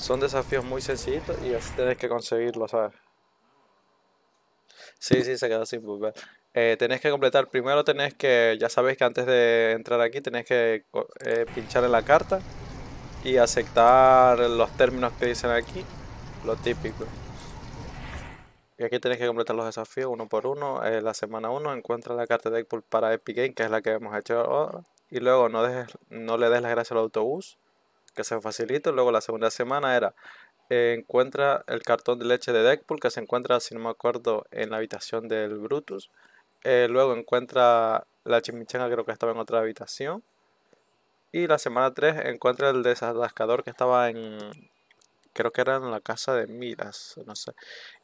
Son desafíos muy sencillos y así tenés que conseguirlo, ¿sabes? Sí, sí, se quedó sin eh, tenés que completar, primero tenés que, ya sabéis que antes de entrar aquí tenés que eh, pinchar en la carta y aceptar los términos que dicen aquí, lo típico. Y aquí tenés que completar los desafíos uno por uno. Eh, la semana 1 encuentra la carta de Deadpool para Epic Game, que es la que hemos hecho ahora. Y luego no, no le des las gracias al autobús que se facilito. Luego la segunda semana era eh, encuentra el cartón de leche de Deadpool que se encuentra, si no me acuerdo, en la habitación del Brutus. Eh, luego encuentra la chimichanga, creo que estaba en otra habitación. Y la semana 3 encuentra el desatascador que estaba en. Creo que era en la casa de Miras, no sé.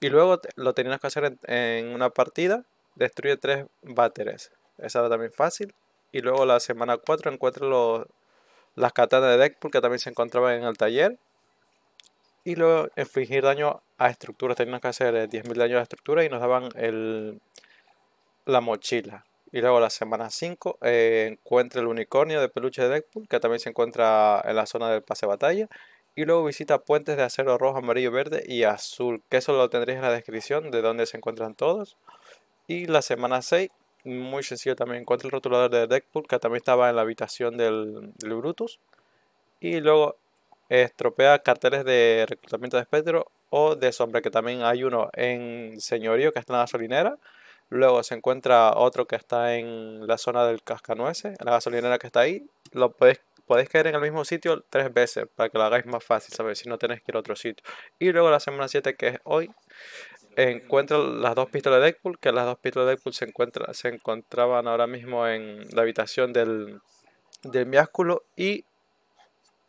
Y luego lo tenías que hacer en, una partida. Destruye tres váteres. Esa era también fácil. Y luego la semana 4 encuentra los las katanas de Deck porque también se encontraban en el taller. Y luego infligir daño a estructuras. Teníamos que hacer 10.000 eh, daños a estructuras y nos daban el, la mochila. Y luego la semana 5 eh, encuentra el unicornio de peluche de Deadpool, que también se encuentra en la zona del pase batalla. Y luego visita puentes de acero rojo, amarillo, verde y azul, que eso lo tendréis en la descripción de dónde se encuentran todos. Y la semana 6 muy sencillo también. Encuentra el rotulador de Deadpool, que también estaba en la habitación del, Brutus. Y luego estropea carteles de reclutamiento de espectro o de sombra, que también hay uno en Señorío, que está en la gasolinera. Luego se encuentra otro que está en la zona del cascanueces, en la gasolinera que está ahí. Lo podéis, caer en el mismo sitio tres veces para que lo hagáis más fácil, ¿sabes? Si no tenéis que ir a otro sitio. Y luego la semana 7, que es hoy, encuentra las dos pistolas de Deadpool, que las dos pistolas de Deadpool se, se encontraban ahora mismo en la habitación del, del miásculo y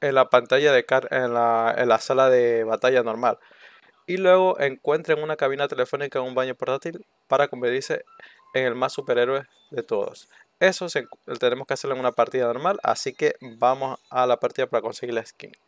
en la pantalla de car en, la, sala de batalla normal. Y luego encuentra en una cabina telefónica en un baño portátil para convertirse en el más superhéroe de todos. Eso tenemos que hacerlo en una partida normal, así que vamos a la partida para conseguir la skin.